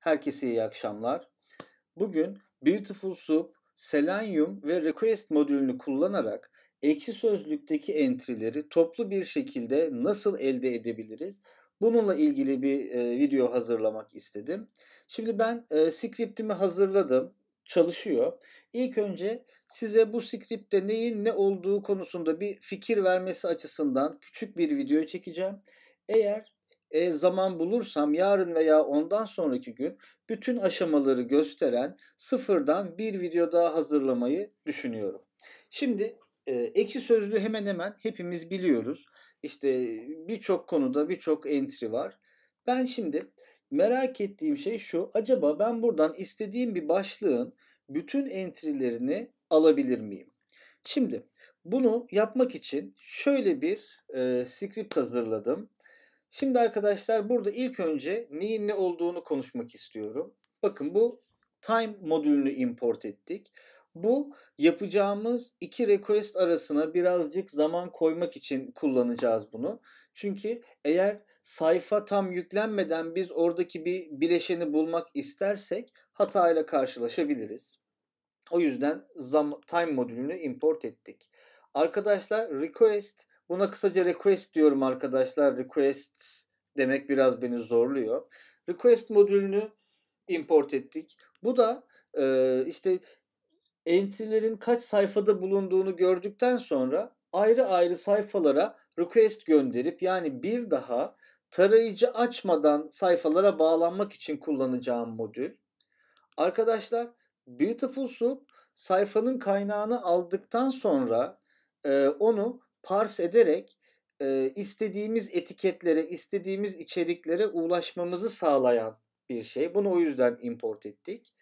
Herkese iyi akşamlar. Bugün Beautiful Soup, Selenium ve Request modülünü kullanarak ekşi sözlükteki entry'leri toplu bir şekilde nasıl elde edebiliriz? Bununla ilgili bir e, video hazırlamak istedim. Şimdi ben e, script'imi hazırladım. Çalışıyor. İlk önce size bu script'te neyin ne olduğu konusunda bir fikir vermesi açısından küçük bir video çekeceğim. Eğer e, zaman bulursam yarın veya ondan sonraki gün bütün aşamaları gösteren sıfırdan bir video daha hazırlamayı düşünüyorum. Şimdi e, ekşi sözlü hemen hemen hepimiz biliyoruz. İşte birçok konuda birçok entry var. Ben şimdi merak ettiğim şey şu. Acaba ben buradan istediğim bir başlığın bütün entry'lerini alabilir miyim? Şimdi bunu yapmak için şöyle bir e, script hazırladım. Şimdi arkadaşlar burada ilk önce neyin ne olduğunu konuşmak istiyorum. Bakın bu time modülünü import ettik. Bu yapacağımız iki request arasına birazcık zaman koymak için kullanacağız bunu. Çünkü eğer sayfa tam yüklenmeden biz oradaki bir bileşeni bulmak istersek hatayla karşılaşabiliriz. O yüzden time modülünü import ettik. Arkadaşlar request Buna kısaca request diyorum arkadaşlar. Request demek biraz beni zorluyor. Request modülünü import ettik. Bu da e, işte entry'lerin kaç sayfada bulunduğunu gördükten sonra ayrı ayrı sayfalara request gönderip yani bir daha tarayıcı açmadan sayfalara bağlanmak için kullanacağım modül. Arkadaşlar Beautiful Soup sayfanın kaynağını aldıktan sonra e, onu pars ederek e, istediğimiz etiketlere, istediğimiz içeriklere ulaşmamızı sağlayan bir şey. Bunu o yüzden import ettik.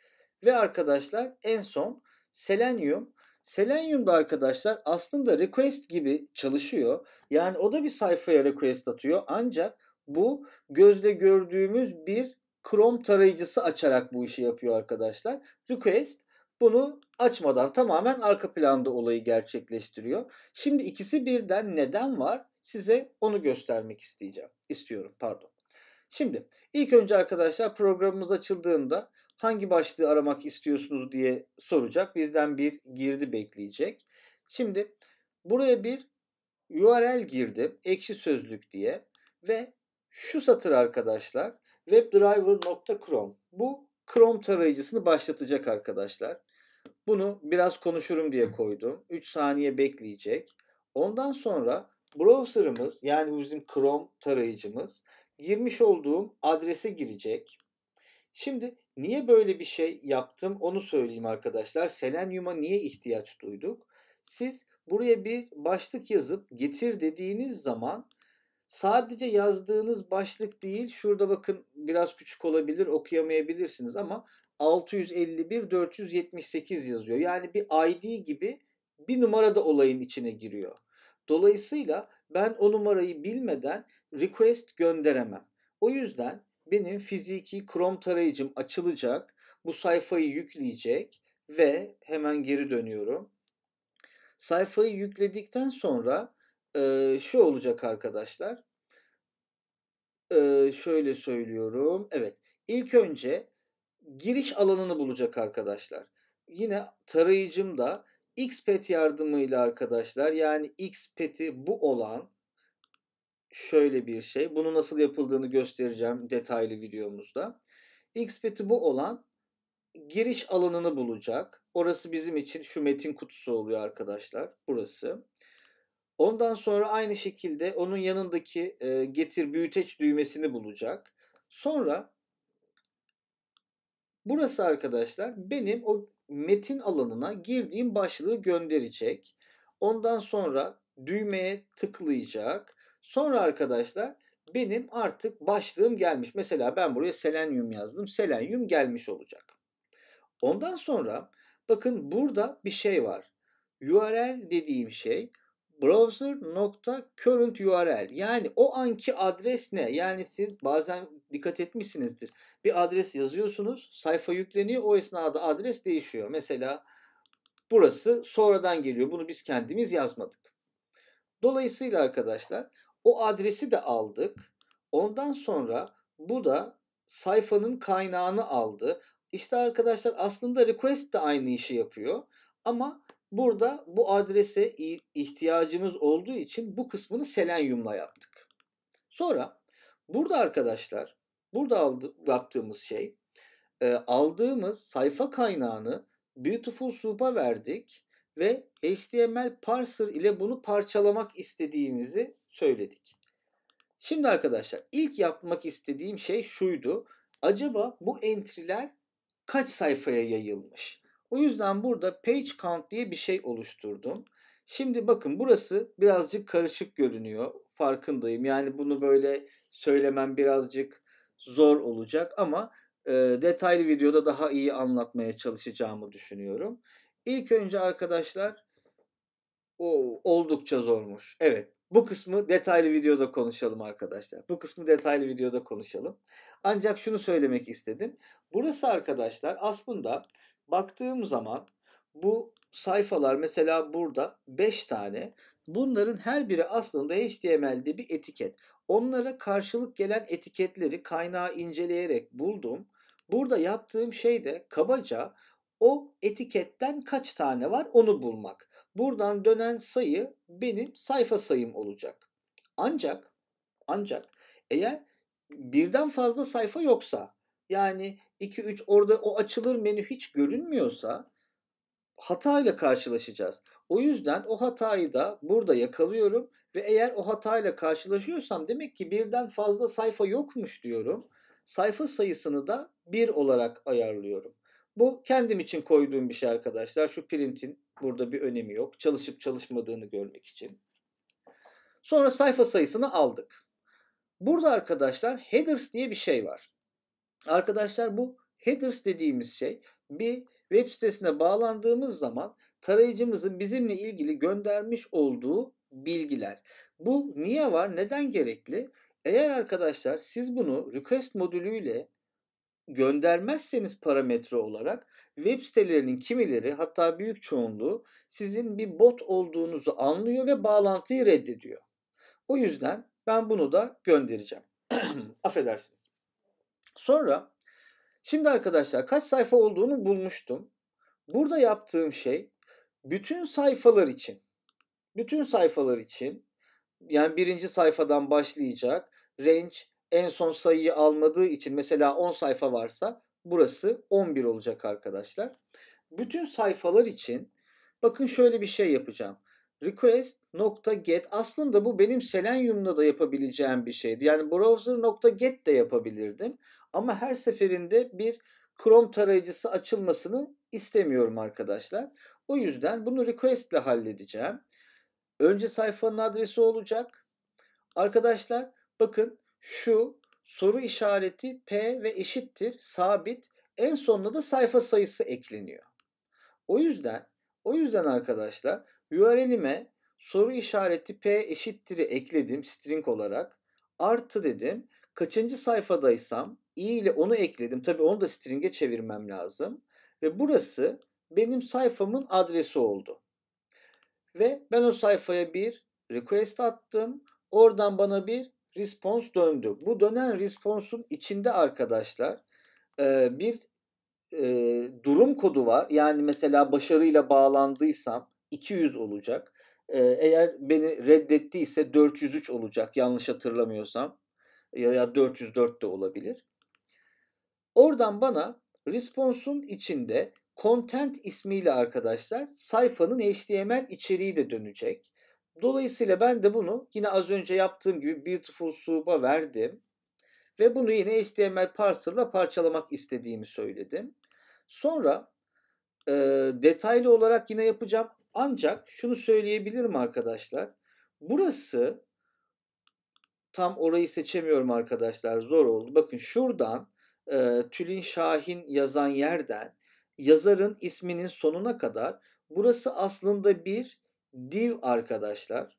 Ve arkadaşlar en son Selenium. Selenium da arkadaşlar aslında request gibi çalışıyor. Yani o da bir sayfaya request atıyor. Ancak bu gözle gördüğümüz bir Chrome tarayıcısı açarak bu işi yapıyor arkadaşlar. Request bunu açmadan tamamen arka planda olayı gerçekleştiriyor. Şimdi ikisi birden neden var? Size onu göstermek isteyeceğim. İstiyorum pardon. Şimdi ilk önce arkadaşlar programımız açıldığında hangi başlığı aramak istiyorsunuz diye soracak. Bizden bir girdi bekleyecek. Şimdi buraya bir URL girdim. Ekşi sözlük diye ve şu satır arkadaşlar webdriver.chrome bu Chrome tarayıcısını başlatacak arkadaşlar. Bunu biraz konuşurum diye koydum. 3 saniye bekleyecek. Ondan sonra browser'ımız yani bizim Chrome tarayıcımız girmiş olduğum adrese girecek. Şimdi niye böyle bir şey yaptım onu söyleyeyim arkadaşlar. Selenium'a niye ihtiyaç duyduk? Siz buraya bir başlık yazıp getir dediğiniz zaman sadece yazdığınız başlık değil şurada bakın biraz küçük olabilir okuyamayabilirsiniz ama 651 478 yazıyor. Yani bir ID gibi bir numara da olayın içine giriyor. Dolayısıyla ben o numarayı bilmeden request gönderemem. O yüzden benim fiziki Chrome tarayıcım açılacak, bu sayfayı yükleyecek ve hemen geri dönüyorum. Sayfayı yükledikten sonra e, şu olacak arkadaşlar. E, şöyle söylüyorum. Evet, ilk önce giriş alanını bulacak arkadaşlar. Yine tarayıcım da xpet yardımıyla arkadaşlar yani xpet'i bu olan şöyle bir şey. Bunu nasıl yapıldığını göstereceğim detaylı videomuzda. xpet'i bu olan giriş alanını bulacak. Orası bizim için şu metin kutusu oluyor arkadaşlar. Burası. Ondan sonra aynı şekilde onun yanındaki e, getir büyüteç düğmesini bulacak. Sonra Burası arkadaşlar benim o metin alanına girdiğim başlığı gönderecek. Ondan sonra düğmeye tıklayacak. Sonra arkadaşlar benim artık başlığım gelmiş. Mesela ben buraya selenyum yazdım. Selenyum gelmiş olacak. Ondan sonra bakın burada bir şey var. URL dediğim şey browser.current.url yani o anki adres ne? Yani siz bazen dikkat etmişsinizdir. Bir adres yazıyorsunuz, sayfa yükleniyor, o esnada adres değişiyor. Mesela burası sonradan geliyor. Bunu biz kendimiz yazmadık. Dolayısıyla arkadaşlar o adresi de aldık. Ondan sonra bu da sayfanın kaynağını aldı. İşte arkadaşlar aslında request de aynı işi yapıyor. Ama Burada bu adrese ihtiyacımız olduğu için bu kısmını selenyumla yaptık. Sonra burada arkadaşlar burada aldı, yaptığımız şey e, aldığımız sayfa kaynağını Beautiful Soup'a verdik ve HTML parser ile bunu parçalamak istediğimizi söyledik. Şimdi arkadaşlar ilk yapmak istediğim şey şuydu. Acaba bu entry'ler kaç sayfaya yayılmış? O yüzden burada page count diye bir şey oluşturdum. Şimdi bakın burası birazcık karışık görünüyor. Farkındayım. Yani bunu böyle söylemem birazcık zor olacak ama e, detaylı videoda daha iyi anlatmaya çalışacağımı düşünüyorum. İlk önce arkadaşlar o oldukça zormuş. Evet. Bu kısmı detaylı videoda konuşalım arkadaşlar. Bu kısmı detaylı videoda konuşalım. Ancak şunu söylemek istedim. Burası arkadaşlar aslında baktığım zaman bu sayfalar mesela burada 5 tane. Bunların her biri aslında HTML'de bir etiket. Onlara karşılık gelen etiketleri kaynağı inceleyerek buldum. Burada yaptığım şey de kabaca o etiketten kaç tane var onu bulmak. Buradan dönen sayı benim sayfa sayım olacak. Ancak ancak eğer birden fazla sayfa yoksa yani 2 3 orada o açılır menü hiç görünmüyorsa hatayla karşılaşacağız. O yüzden o hatayı da burada yakalıyorum ve eğer o hatayla karşılaşıyorsam demek ki birden fazla sayfa yokmuş diyorum. Sayfa sayısını da 1 olarak ayarlıyorum. Bu kendim için koyduğum bir şey arkadaşlar. Şu print'in burada bir önemi yok. Çalışıp çalışmadığını görmek için. Sonra sayfa sayısını aldık. Burada arkadaşlar headers diye bir şey var. Arkadaşlar bu headers dediğimiz şey bir web sitesine bağlandığımız zaman tarayıcımızın bizimle ilgili göndermiş olduğu bilgiler. Bu niye var? Neden gerekli? Eğer arkadaşlar siz bunu request modülüyle göndermezseniz parametre olarak web sitelerinin kimileri hatta büyük çoğunluğu sizin bir bot olduğunuzu anlıyor ve bağlantıyı reddediyor. O yüzden ben bunu da göndereceğim. Affedersiniz. Sonra şimdi arkadaşlar kaç sayfa olduğunu bulmuştum. Burada yaptığım şey bütün sayfalar için bütün sayfalar için yani birinci sayfadan başlayacak range en son sayıyı almadığı için mesela 10 sayfa varsa burası 11 olacak arkadaşlar. Bütün sayfalar için bakın şöyle bir şey yapacağım. Request nokta get aslında bu benim Selenium'da da yapabileceğim bir şeydi. Yani browser nokta get de yapabilirdim. Ama her seferinde bir Chrome tarayıcısı açılmasını istemiyorum arkadaşlar. O yüzden bunu request ile halledeceğim. Önce sayfanın adresi olacak. Arkadaşlar bakın şu soru işareti P ve eşittir sabit. En sonunda da sayfa sayısı ekleniyor. O yüzden o yüzden arkadaşlar URL'ime soru işareti P eşittir'i ekledim string olarak. Artı dedim. Kaçıncı sayfadaysam i ile onu ekledim. Tabii onu da string'e çevirmem lazım. Ve burası benim sayfamın adresi oldu. Ve ben o sayfaya bir request attım. Oradan bana bir response döndü. Bu dönen response'un içinde arkadaşlar e, bir e, durum kodu var. Yani mesela başarıyla bağlandıysam 200 olacak. E, eğer beni reddettiyse 403 olacak yanlış hatırlamıyorsam ya 404 de olabilir. Oradan bana response'un içinde content ismiyle arkadaşlar sayfanın HTML içeriği de dönecek. Dolayısıyla ben de bunu yine az önce yaptığım gibi beautiful soup'a verdim. Ve bunu yine HTML parser'la parçalamak istediğimi söyledim. Sonra e, detaylı olarak yine yapacağım. Ancak şunu söyleyebilirim arkadaşlar. Burası tam orayı seçemiyorum arkadaşlar. Zor oldu. Bakın şuradan e, Tülin Şahin yazan yerden yazarın isminin sonuna kadar burası aslında bir div arkadaşlar.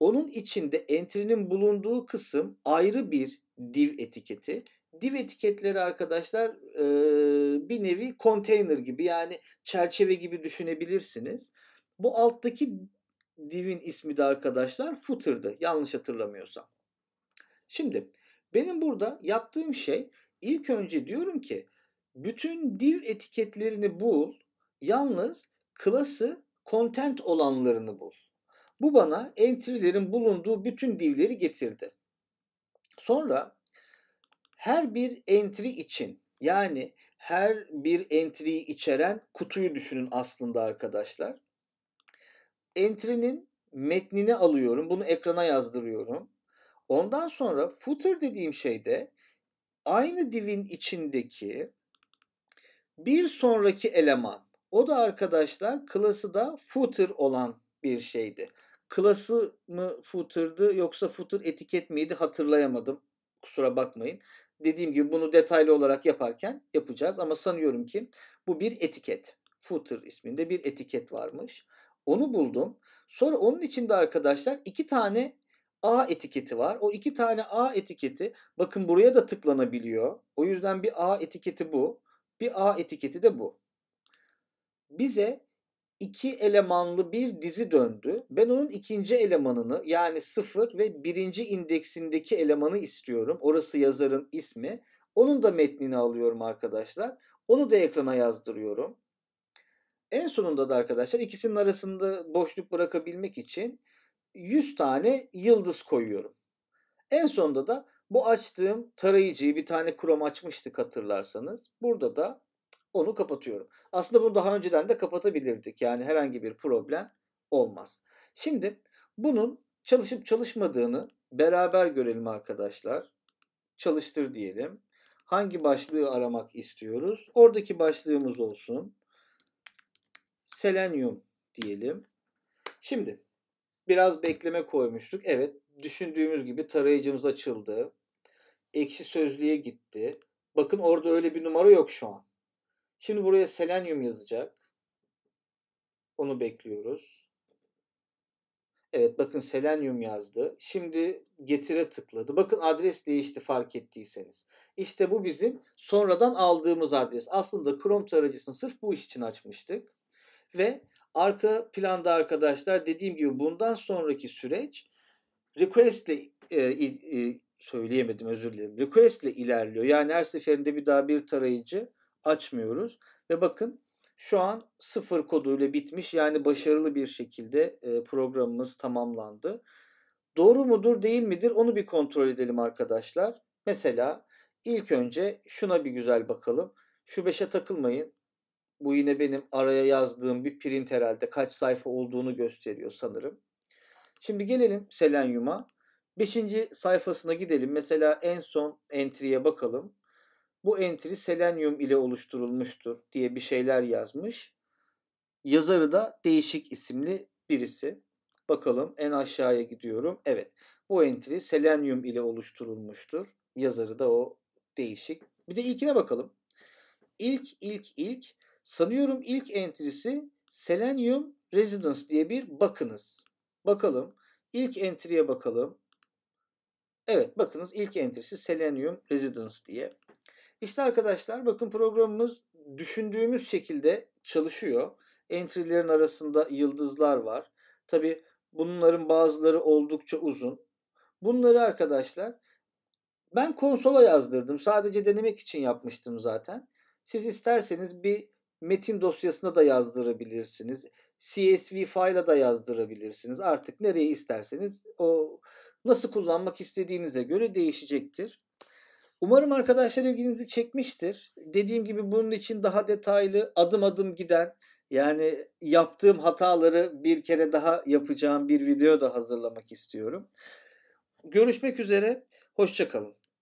Onun içinde entry'nin bulunduğu kısım ayrı bir div etiketi. Div etiketleri arkadaşlar e, bir nevi container gibi yani çerçeve gibi düşünebilirsiniz. Bu alttaki divin ismi de arkadaşlar footer'dı yanlış hatırlamıyorsam. Şimdi benim burada yaptığım şey İlk önce diyorum ki bütün div etiketlerini bul. Yalnız klası content olanlarını bul. Bu bana entry'lerin bulunduğu bütün divleri getirdi. Sonra her bir entry için yani her bir entry'yi içeren kutuyu düşünün aslında arkadaşlar. Entry'nin metnini alıyorum. Bunu ekrana yazdırıyorum. Ondan sonra footer dediğim şeyde aynı divin içindeki bir sonraki eleman o da arkadaşlar klası da footer olan bir şeydi. Klası mı footer'dı yoksa footer etiket miydi hatırlayamadım. Kusura bakmayın. Dediğim gibi bunu detaylı olarak yaparken yapacağız ama sanıyorum ki bu bir etiket. Footer isminde bir etiket varmış. Onu buldum. Sonra onun içinde arkadaşlar iki tane A etiketi var. O iki tane A etiketi bakın buraya da tıklanabiliyor. O yüzden bir A etiketi bu. Bir A etiketi de bu. Bize iki elemanlı bir dizi döndü. Ben onun ikinci elemanını yani sıfır ve birinci indeksindeki elemanı istiyorum. Orası yazarın ismi. Onun da metnini alıyorum arkadaşlar. Onu da ekrana yazdırıyorum. En sonunda da arkadaşlar ikisinin arasında boşluk bırakabilmek için 100 tane yıldız koyuyorum. En sonunda da bu açtığım tarayıcıyı bir tane Chrome açmıştık hatırlarsanız. Burada da onu kapatıyorum. Aslında bunu daha önceden de kapatabilirdik. Yani herhangi bir problem olmaz. Şimdi bunun çalışıp çalışmadığını beraber görelim arkadaşlar. Çalıştır diyelim. Hangi başlığı aramak istiyoruz? Oradaki başlığımız olsun. Selenium diyelim. Şimdi biraz bekleme koymuştuk. Evet düşündüğümüz gibi tarayıcımız açıldı. Ekşi sözlüğe gitti. Bakın orada öyle bir numara yok şu an. Şimdi buraya selenyum yazacak. Onu bekliyoruz. Evet bakın selenyum yazdı. Şimdi getire tıkladı. Bakın adres değişti fark ettiyseniz. İşte bu bizim sonradan aldığımız adres. Aslında Chrome tarayıcısını sırf bu iş için açmıştık. Ve Arka planda arkadaşlar dediğim gibi bundan sonraki süreç request ile e, e, söyleyemedim özür dilerim. Request ile ilerliyor. Yani her seferinde bir daha bir tarayıcı açmıyoruz. Ve bakın şu an sıfır koduyla bitmiş. Yani başarılı bir şekilde e, programımız tamamlandı. Doğru mudur değil midir onu bir kontrol edelim arkadaşlar. Mesela ilk önce şuna bir güzel bakalım. Şu 5'e takılmayın. Bu yine benim araya yazdığım bir print herhalde. Kaç sayfa olduğunu gösteriyor sanırım. Şimdi gelelim selenium'a Beşinci sayfasına gidelim. Mesela en son entry'e bakalım. Bu entry Selenium ile oluşturulmuştur diye bir şeyler yazmış. Yazarı da değişik isimli birisi. Bakalım en aşağıya gidiyorum. Evet bu entry Selenium ile oluşturulmuştur. Yazarı da o değişik. Bir de ilkine bakalım. İlk ilk ilk Sanıyorum ilk entrisi Selenium Residence diye bir bakınız. Bakalım. İlk entry'ye bakalım. Evet bakınız ilk entrisi Selenium Residence diye. İşte arkadaşlar bakın programımız düşündüğümüz şekilde çalışıyor. Entry'lerin arasında yıldızlar var. Tabi bunların bazıları oldukça uzun. Bunları arkadaşlar ben konsola yazdırdım. Sadece denemek için yapmıştım zaten. Siz isterseniz bir metin dosyasına da yazdırabilirsiniz. CSV file'a da yazdırabilirsiniz. Artık nereye isterseniz o nasıl kullanmak istediğinize göre değişecektir. Umarım arkadaşlar ilginizi çekmiştir. Dediğim gibi bunun için daha detaylı adım adım giden yani yaptığım hataları bir kere daha yapacağım bir video da hazırlamak istiyorum. Görüşmek üzere. Hoşçakalın.